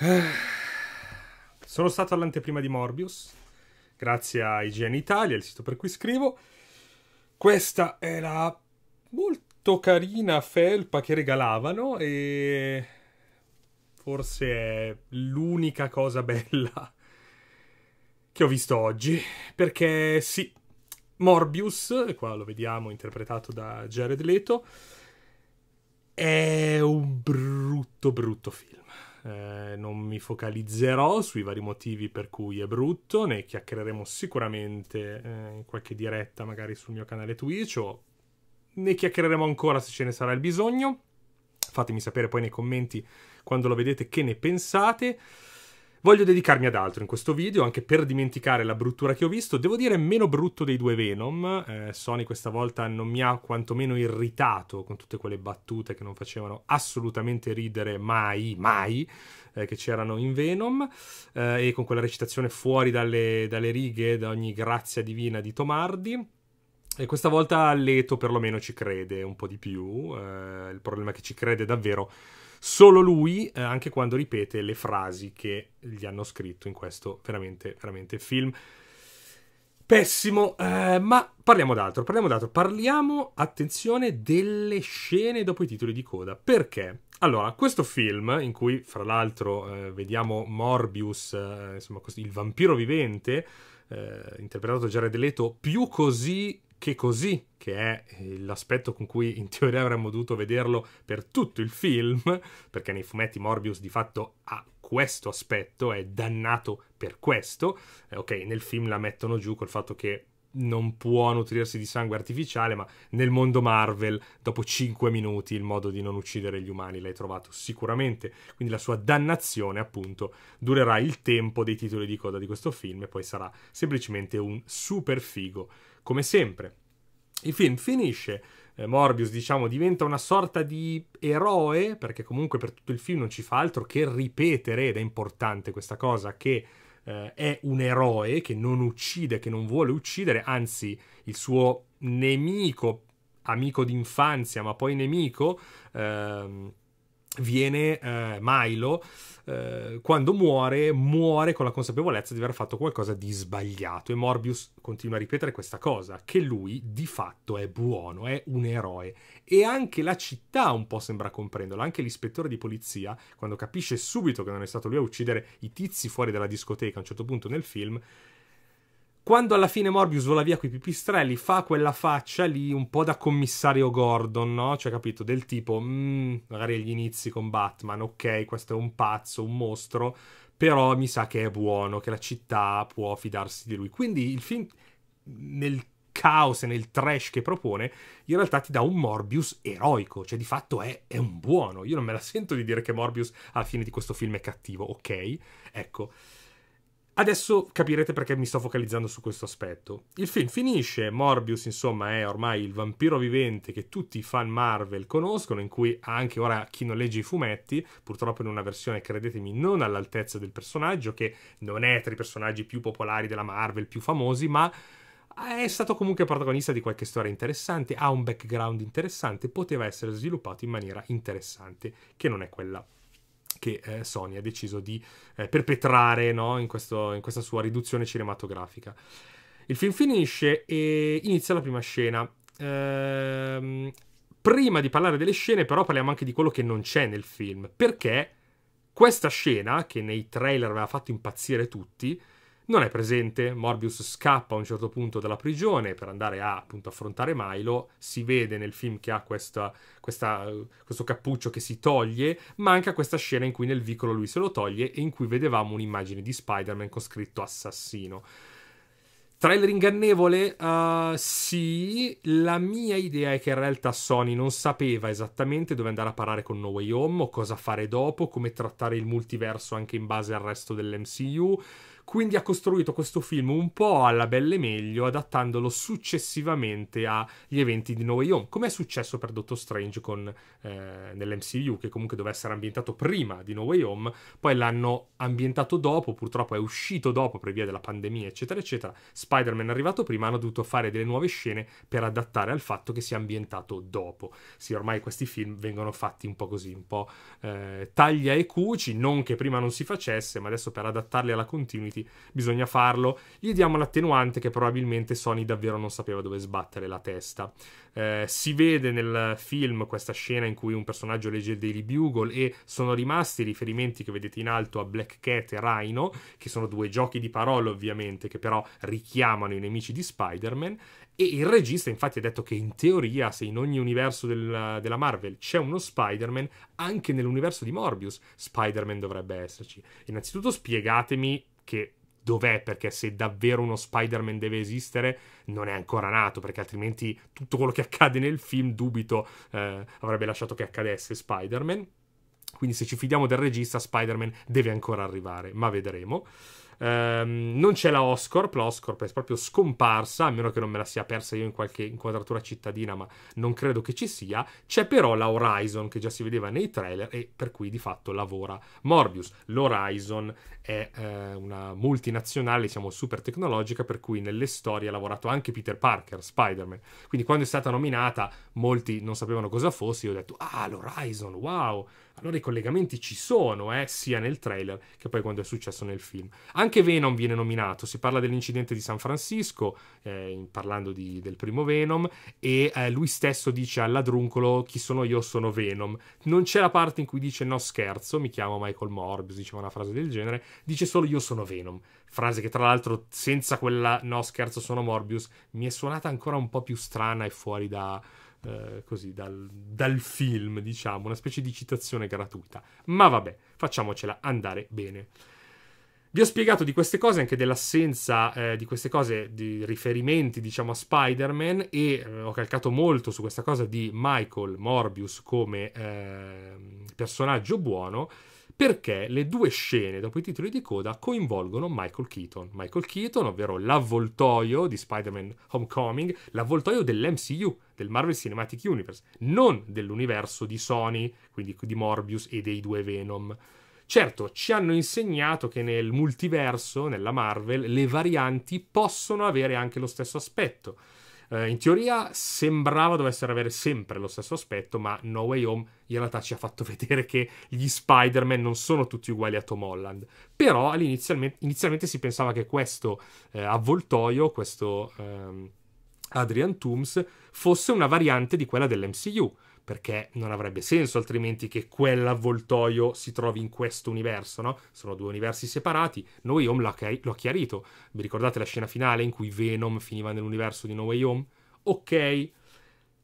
Sono stato all'anteprima di Morbius, grazie a IGN Italia, il sito per cui scrivo. Questa era molto carina felpa che regalavano e forse è l'unica cosa bella che ho visto oggi, perché sì, Morbius, qua lo vediamo interpretato da Jared Leto, è un brutto brutto film. Eh, non mi focalizzerò sui vari motivi per cui è brutto, ne chiacchiereremo sicuramente eh, in qualche diretta magari sul mio canale Twitch o ne chiacchiereremo ancora se ce ne sarà il bisogno. Fatemi sapere poi nei commenti quando lo vedete che ne pensate. Voglio dedicarmi ad altro in questo video, anche per dimenticare la bruttura che ho visto. Devo dire meno brutto dei due Venom. Eh, Sony questa volta non mi ha quantomeno irritato con tutte quelle battute che non facevano assolutamente ridere mai, mai, eh, che c'erano in Venom. Eh, e con quella recitazione fuori dalle, dalle righe, da ogni grazia divina di Tomardi. E questa volta Leto perlomeno ci crede un po' di più. Eh, il problema è che ci crede davvero Solo lui, eh, anche quando ripete le frasi che gli hanno scritto in questo veramente, veramente film. Pessimo, eh, ma parliamo d'altro, parliamo d'altro. Parliamo, attenzione, delle scene dopo i titoli di coda. Perché? Allora, questo film, in cui fra l'altro eh, vediamo Morbius, eh, insomma, il vampiro vivente, eh, interpretato da Jared Leto, più così che così, che è eh, l'aspetto con cui in teoria avremmo dovuto vederlo per tutto il film, perché nei fumetti Morbius di fatto ha questo aspetto, è dannato per questo. Eh, ok, nel film la mettono giù col fatto che non può nutrirsi di sangue artificiale, ma nel mondo Marvel, dopo 5 minuti, il modo di non uccidere gli umani l'hai trovato sicuramente. Quindi la sua dannazione, appunto, durerà il tempo dei titoli di coda di questo film e poi sarà semplicemente un super figo come sempre. Il film finisce eh, Morbius, diciamo, diventa una sorta di eroe, perché comunque per tutto il film non ci fa altro che ripetere, ed è importante questa cosa, che eh, è un eroe che non uccide, che non vuole uccidere, anzi il suo nemico, amico d'infanzia, ma poi nemico, ehm, viene eh, Milo eh, quando muore, muore con la consapevolezza di aver fatto qualcosa di sbagliato e Morbius continua a ripetere questa cosa, che lui di fatto è buono, è un eroe e anche la città un po' sembra comprenderlo, anche l'ispettore di polizia quando capisce subito che non è stato lui a uccidere i tizi fuori dalla discoteca a un certo punto nel film quando alla fine Morbius vola via con i pipistrelli, fa quella faccia lì un po' da commissario Gordon, no? Cioè, capito? Del tipo, mm, magari agli inizi con Batman, ok, questo è un pazzo, un mostro, però mi sa che è buono, che la città può fidarsi di lui. Quindi il film, nel caos e nel trash che propone, in realtà ti dà un Morbius eroico, cioè di fatto è, è, un buono. Io non me la sento di dire che Morbius alla fine di questo film è cattivo, ok? Ecco. Adesso capirete perché mi sto focalizzando su questo aspetto. Il film finisce, Morbius insomma è ormai il vampiro vivente che tutti i fan Marvel conoscono, in cui anche ora chi non legge i fumetti, purtroppo in una versione credetemi non all'altezza del personaggio, che non è tra i personaggi più popolari della Marvel, più famosi, ma è stato comunque protagonista di qualche storia interessante, ha un background interessante, poteva essere sviluppato in maniera interessante, che non è quella che eh, Sony ha deciso di eh, perpetrare no? in, questo, in, questa sua riduzione cinematografica. Il film finisce e inizia la prima scena. Ehm, prima di parlare delle scene, però, parliamo anche di quello che non c'è nel film. Perché questa scena, che nei trailer aveva fatto impazzire tutti, non è presente, Morbius scappa a un certo punto dalla prigione per andare a appunto, affrontare Milo, si vede nel film che ha questa, questa, questo cappuccio che si toglie, manca questa scena in cui nel vicolo lui se lo toglie e in cui vedevamo un'immagine di Spider-Man con scritto assassino. Trailer ingannevole? Uh, sì, la mia idea è che in realtà Sony non sapeva esattamente dove andare a parare con No Way Home o cosa fare dopo, come trattare il multiverso anche in base al resto dell'MCU quindi ha costruito questo film un po' alla belle meglio, adattandolo successivamente agli eventi di No Way Home, come è successo per Doctor Strange con, eh, nell'MCU, che comunque doveva essere ambientato prima di No Way Home, poi l'hanno ambientato dopo, purtroppo è uscito dopo per via della pandemia, eccetera, eccetera. Spider-Man è arrivato prima, hanno dovuto fare delle nuove scene per adattare al fatto che sia ambientato dopo. Sì, ormai questi film vengono fatti un po' così, un po' eh, taglia e cuci, non che prima non si facesse, ma adesso per adattarli alla continuity avanti, bisogna farlo. Gli diamo l'attenuante che probabilmente Sony davvero non sapeva dove sbattere la testa. Eh, si vede nel film questa scena in cui un personaggio legge il Daily Bugle e sono rimasti i riferimenti che vedete in alto a Black Cat e Rhino, che sono due giochi di parole ovviamente, che però richiamano i nemici di Spider-Man. E il regista infatti ha detto che in teoria se in ogni universo del, della Marvel c'è uno Spider-Man, anche nell'universo di Morbius Spider-Man dovrebbe esserci. Innanzitutto spiegatemi che dov'è, perché se davvero uno Spider-Man deve esistere, non è ancora nato, perché altrimenti tutto quello che accade nel film dubito eh, avrebbe lasciato che accadesse Spider-Man. Quindi se ci fidiamo del regista, Spider-Man deve ancora arrivare, ma vedremo. Um, non c'è la Oscorp, l'Oscorp è proprio scomparsa, a meno che non me la sia persa io in qualche inquadratura cittadina, ma non credo che ci sia. C'è però la Horizon che già si vedeva nei trailer e per cui di fatto lavora Morbius. L'Horizon è eh, una multinazionale, diciamo super tecnologica, per cui nelle storie ha lavorato anche Peter Parker, Spider-Man. Quindi quando è stata nominata molti non sapevano cosa fosse, io ho detto "Ah, l'Horizon, wow!" Allora i collegamenti ci sono, eh, sia nel trailer che poi quando è successo nel film. Anche anche Venom viene nominato, si parla dell'incidente di San Francisco, eh, parlando di, del primo Venom, e eh, lui stesso dice al ladruncolo chi sono io, sono Venom. Non c'è la parte in cui dice no scherzo, mi chiamo Michael Morbius, diceva una frase del genere, dice solo io sono Venom. Frase che tra l'altro senza quella no scherzo sono Morbius mi è suonata ancora un po' più strana e fuori da... Eh, così dal, dal, film, diciamo, una specie di citazione gratuita. Ma vabbè, facciamocela andare bene. Vi ho spiegato di queste cose, anche dell'assenza eh, di queste cose, di riferimenti, diciamo, a Spider-Man e eh, ho calcato molto su questa cosa di Michael Morbius come eh, personaggio buono perché le due scene dopo i titoli di coda coinvolgono Michael Keaton. Michael Keaton, ovvero l'avvoltoio di Spider-Man Homecoming, l'avvoltoio dell'MCU, del Marvel Cinematic Universe, non dell'universo di Sony, quindi di Morbius e dei due Venom. Certo, ci hanno insegnato che nel multiverso, nella Marvel, le varianti possono avere anche lo stesso aspetto. Eh, in teoria sembrava dovessero avere sempre lo stesso aspetto, ma No Way Home in realtà ci ha fatto vedere che gli Spider-Man non sono tutti uguali a Tom Holland. Però inizialmente si pensava che questo eh, avvoltoio, questo ehm, Adrian Toomes, fosse una variante di quella dell'MCU perché non avrebbe senso altrimenti che quell'avvoltoio si trovi in questo universo, no? Sono due universi separati, Noi Home l'ha, chiarito, vi ricordate la scena finale in cui Venom finiva nell'universo di No Way Home? Ok,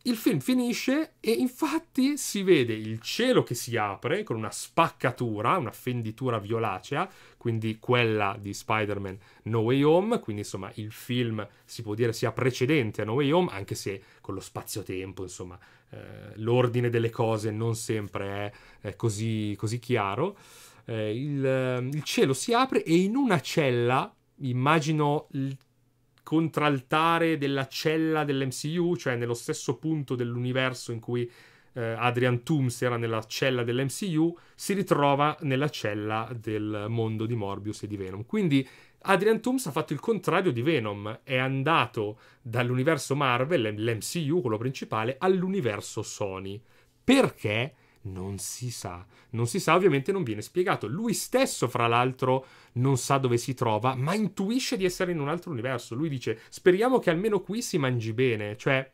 il film finisce e infatti si vede il cielo che si apre con una spaccatura, una fenditura violacea, quindi quella di Spider-Man No Way Home, quindi insomma il film si può dire sia precedente a No Way Home, anche se con lo spazio-tempo, insomma, eh, l'ordine delle cose non sempre è, è così, così, chiaro. Eh, il, ehm, il cielo si apre e in una cella, immagino contraltare della cella dell'MCU, cioè nello stesso punto dell'universo in cui eh, Adrian Toomes era nella cella dell'MCU, si ritrova nella cella del mondo di Morbius e di Venom. Quindi Adrian Toomes ha fatto il contrario di Venom, è andato dall'universo Marvel, l'MCU, quello principale, all'universo Sony. Perché? Non si sa. Non si sa, ovviamente non viene spiegato. Lui stesso, fra l'altro, non sa dove si trova, ma intuisce di essere in un altro universo. Lui dice: Speriamo che almeno qui si mangi bene. Cioè,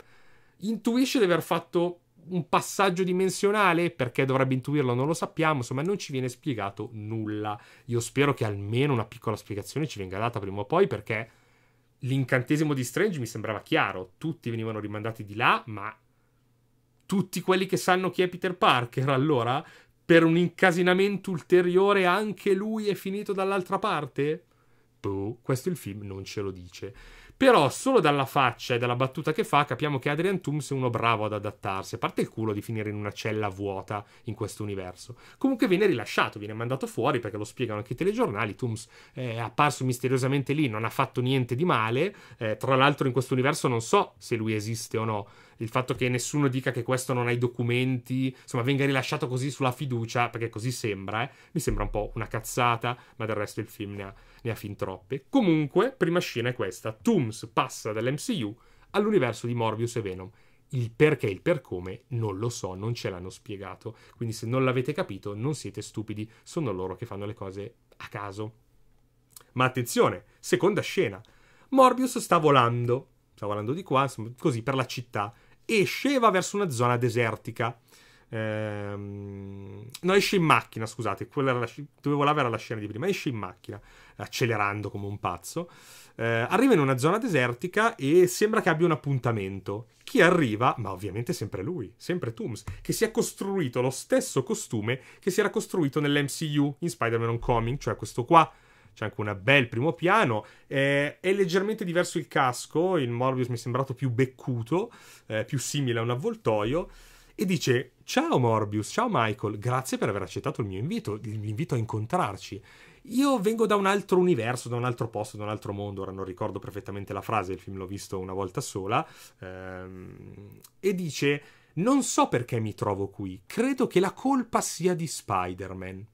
intuisce di aver fatto un passaggio dimensionale, perché dovrebbe intuirlo non lo sappiamo, insomma non ci viene spiegato nulla. Io spero che almeno una piccola spiegazione ci venga data prima o poi perché l'incantesimo di Strange mi sembrava chiaro, tutti venivano rimandati di là, ma tutti quelli che sanno chi è Peter Parker, allora, per un incasinamento ulteriore anche lui è finito dall'altra parte? Boh, questo il film non ce lo dice. Però solo dalla faccia e dalla battuta che fa capiamo che Adrian Toomes è uno bravo ad adattarsi, a parte il culo di finire in una cella vuota in questo universo. Comunque viene rilasciato, viene mandato fuori perché lo spiegano anche i telegiornali, Toomes è apparso misteriosamente lì, non ha fatto niente di male, eh, tra l'altro in questo universo non so se lui esiste o no il fatto che nessuno dica che questo non ha i documenti, insomma venga rilasciato così sulla fiducia, perché così sembra, eh? mi sembra un po' una cazzata, ma del resto il film ne ha, ne ha fin troppe. Comunque, prima scena è questa, Tooms passa dall'MCU all'universo di Morbius e Venom. Il perché e il per come non lo so, non ce l'hanno spiegato, quindi se non l'avete capito non siete stupidi, sono loro che fanno le cose a caso. Ma attenzione, seconda scena. Morbius sta volando, sta volando di qua, così per la città e esceva verso una zona desertica. Ehm... no, esce in macchina, scusate, quella la... dove volava era la scena di prima, esce in macchina, accelerando come un pazzo. Eh, arriva in una zona desertica e sembra che abbia un appuntamento. Chi arriva, ma ovviamente sempre lui, sempre Tooms, che si è costruito lo stesso costume che si era costruito nell'MCU in Spider-Man Homecoming, cioè questo qua c'è anche un bel primo piano. Eh, è leggermente diverso il casco, il Morbius mi è sembrato più beccuto, eh, più simile a un avvoltoio. E dice: Ciao Morbius, ciao Michael, grazie per aver accettato il mio invito, l'invito a incontrarci. Io vengo da un altro universo, da un altro posto, da un altro mondo, ora non ricordo perfettamente la frase, il film l'ho visto una volta sola, ehm, e dice, non so perché mi trovo qui, credo che la colpa sia di Spider-Man.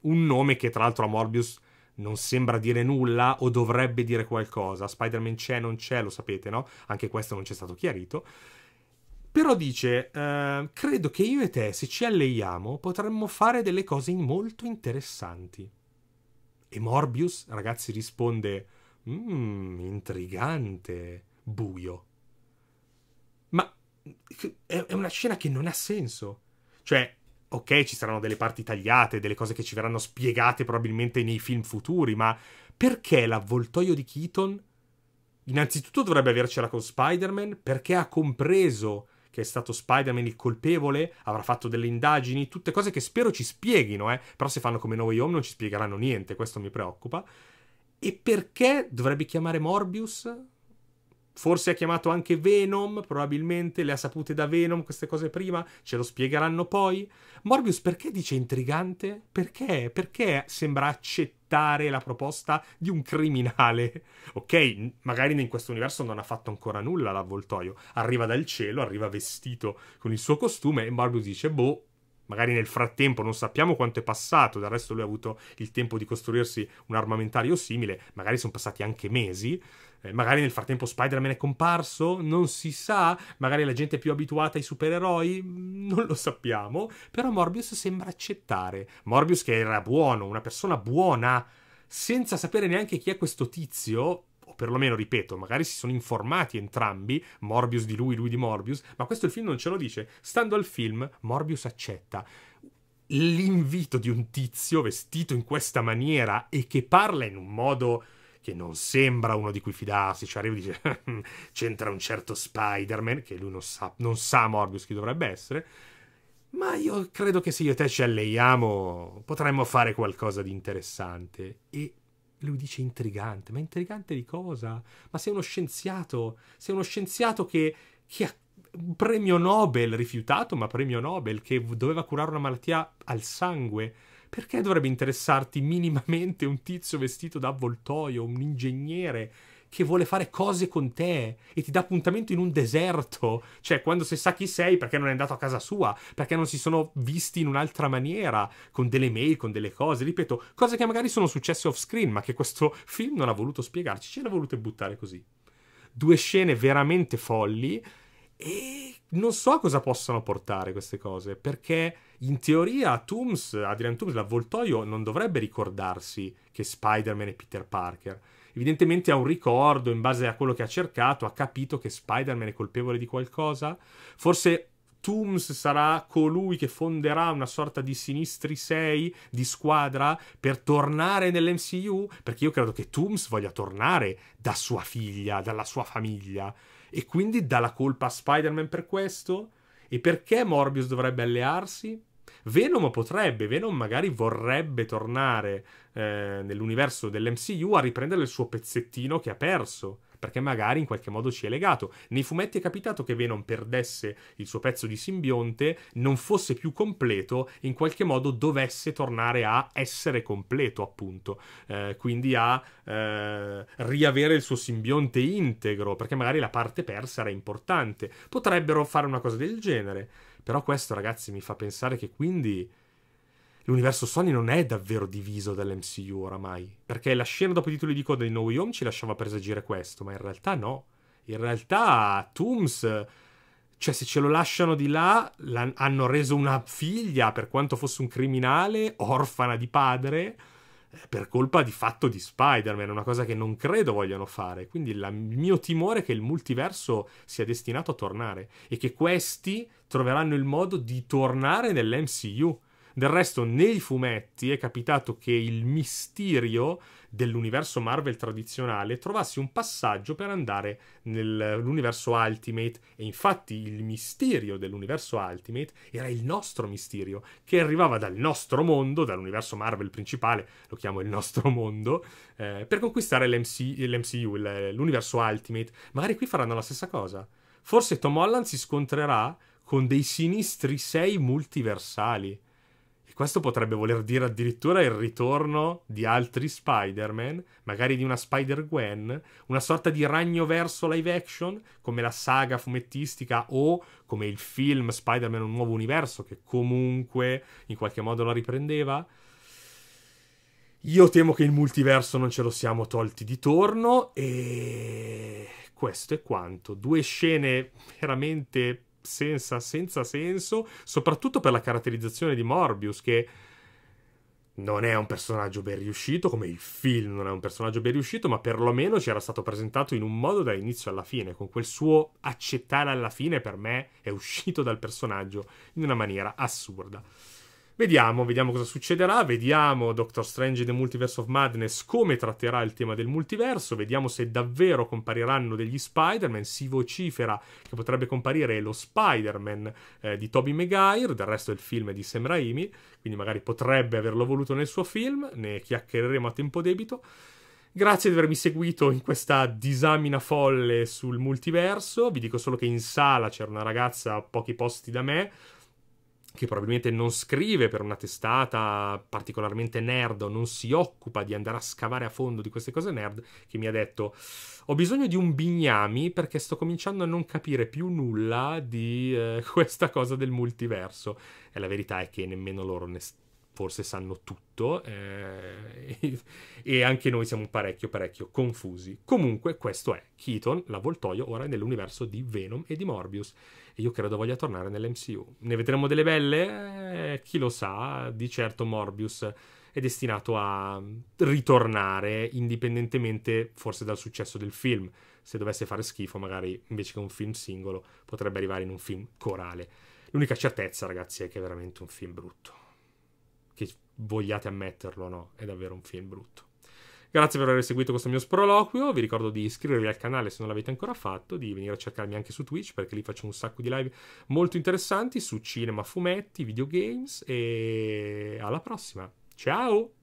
Un nome che tra l'altro a Morbius non sembra dire nulla o dovrebbe dire qualcosa. Spider-Man c'è, non c'è, lo sapete, no? Anche questo non c'è stato chiarito. Però dice, eh, credo che io e te, se ci alleiamo, potremmo fare delle cose molto interessanti. E Morbius, ragazzi, risponde, mmm, intrigante, buio. Ma è una scena che non ha senso. Cioè, ok, ci saranno delle parti tagliate, delle cose che ci verranno spiegate probabilmente nei film futuri, ma perché l'avvoltoio di Keaton innanzitutto dovrebbe avercela con Spider-Man perché ha compreso che è stato Spider-Man il colpevole, avrà fatto delle indagini, tutte cose che spero ci spieghino, eh? però se fanno come noi Home non ci spiegheranno niente, questo mi preoccupa. E perché dovrebbe chiamare Morbius? Forse ha chiamato anche Venom, probabilmente le ha sapute da Venom queste cose prima, ce lo spiegheranno poi. Morbius perché dice intrigante? Perché? Perché sembra accettare la proposta di un criminale? Ok, magari in questo universo non ha fatto ancora nulla l'avvoltoio. Arriva dal cielo, arriva vestito con il suo costume e Morbius dice, boh, magari nel frattempo non sappiamo quanto è passato, del resto lui ha avuto il tempo di costruirsi un armamentario simile, magari sono passati anche mesi, eh, magari nel frattempo Spider-Man è comparso, non si sa, magari la gente è più abituata ai supereroi, mm, non lo sappiamo, però Morbius sembra accettare. Morbius che era buono, una persona buona, senza sapere neanche chi è questo tizio, o perlomeno ripeto, magari si sono informati entrambi, Morbius di lui, lui di Morbius, ma questo il film non ce lo dice. Stando al film, Morbius accetta. L'invito di un tizio vestito in questa maniera e che parla in un modo che non sembra uno di cui fidarsi, cioè arriva e dice c'entra un certo Spider-Man, che lui non sa, non sa Morbius chi dovrebbe essere, ma io credo che se io e te ci alleiamo potremmo fare qualcosa di interessante. E lui dice intrigante, ma intrigante di cosa? Ma sei uno scienziato, sei uno scienziato che, che ha un premio Nobel rifiutato, ma premio Nobel, che doveva curare una malattia al sangue perché dovrebbe interessarti minimamente un tizio vestito da avvoltoio, un ingegnere che vuole fare cose con te e ti dà appuntamento in un deserto? Cioè, quando se sa chi sei, perché non è andato a casa sua? Perché non si sono visti in un'altra maniera, con delle mail, con delle cose, ripeto, cose che magari sono successe off screen, ma che questo film non ha voluto spiegarci, ce l'ha volute buttare così. Due scene veramente folli e non so cosa possano portare queste cose, perché in teoria Tooms, Adrian Tooms, l'avvoltoio, non dovrebbe ricordarsi che Spider-Man è Peter Parker. Evidentemente ha un ricordo, in base a quello che ha cercato, ha capito che Spider-Man è colpevole di qualcosa. Forse Tooms sarà colui che fonderà una sorta di sinistri 6 di squadra per tornare nell'MCU? Perché io credo che Tooms voglia tornare da sua figlia, dalla sua famiglia e quindi dà la colpa a Spider-Man per questo? E perché Morbius dovrebbe allearsi? Venom potrebbe, Venom magari vorrebbe tornare eh, nell'universo dell'MCU a riprendere il suo pezzettino che ha perso perché magari in qualche modo ci è legato. Nei fumetti è capitato che Venom perdesse il suo pezzo di simbionte, non fosse più completo, in qualche modo dovesse tornare a essere completo, appunto, eh, quindi a eh, riavere il suo simbionte integro, perché magari la parte persa era importante. Potrebbero fare una cosa del genere, però questo, ragazzi, mi fa pensare che quindi l'universo Sony non è davvero diviso dall'MCU oramai. Perché la scena dopo i titoli di coda di No Way Home ci lasciava presagire questo, ma in realtà no. In realtà Tooms, cioè se ce lo lasciano di là, hanno reso una figlia, per quanto fosse un criminale, orfana di padre, eh, per colpa di fatto di Spider-Man, una cosa che non credo vogliano fare. Quindi la, il mio timore è che il multiverso sia destinato a tornare e che questi troveranno il modo di tornare nell'MCU del resto, nei fumetti è capitato che il misterio dell'universo Marvel tradizionale trovasse un passaggio per andare nell'universo Ultimate e infatti il misterio dell'universo Ultimate era il nostro misterio che arrivava dal nostro mondo, dall'universo Marvel principale, lo chiamo il nostro mondo, eh, per conquistare l'MC, l'MCU, l'universo Ultimate. Magari qui faranno la stessa cosa. Forse Tom Holland si scontrerà con dei sinistri sei multiversali questo potrebbe voler dire addirittura il ritorno di altri Spider-Man, magari di una Spider-Gwen, una sorta di ragno verso live action, come la saga fumettistica o come il film Spider-Man Un nuovo universo, che comunque in qualche modo la riprendeva. Io temo che il multiverso non ce lo siamo tolti di torno e questo è quanto. Due scene veramente senza, senza senso, soprattutto per la caratterizzazione di Morbius che non è un personaggio ben riuscito, come il film non è un personaggio ben riuscito, ma perlomeno ci era stato presentato in un modo dall'inizio alla fine, con quel suo accettare alla fine per me è uscito dal personaggio in una maniera assurda. Vediamo, vediamo cosa succederà, vediamo Doctor Strange e The Multiverse of Madness come tratterà il tema del multiverso, vediamo se davvero compariranno degli Spider-Man, si vocifera che potrebbe comparire lo Spider-Man eh, di Tobey Maguire, del resto il film è di Sam Raimi, quindi magari potrebbe averlo voluto nel suo film, ne chiacchiereremo a tempo debito. Grazie di avermi seguito in questa disamina folle sul multiverso, vi dico solo che in sala c'era una ragazza a pochi posti da me, che probabilmente non scrive per una testata particolarmente nerd o non si occupa di andare a scavare a fondo di queste cose nerd, che mi ha detto ho bisogno di un bignami perché sto cominciando a non capire più nulla di eh, questa cosa del multiverso. E la verità è che nemmeno loro ne forse sanno tutto eh, e, e anche noi siamo parecchio parecchio confusi. Comunque questo è Keaton, l'avvoltoio, ora è nell'universo di Venom e di Morbius e io credo voglia tornare nell'MCU. Ne vedremo delle belle? Eh, chi lo sa, di certo Morbius è destinato a ritornare indipendentemente forse dal successo del film. Se dovesse fare schifo, magari invece che un film singolo potrebbe arrivare in un film corale. L'unica certezza, ragazzi, è che è veramente un film brutto. Che vogliate ammetterlo o no, è davvero un film brutto. Grazie per aver seguito questo mio sproloquio. Vi ricordo di iscrivervi al canale se non l'avete ancora fatto, di venire a cercarmi anche su Twitch perché lì faccio un sacco di live molto interessanti su cinema, fumetti, videogames e alla prossima. Ciao!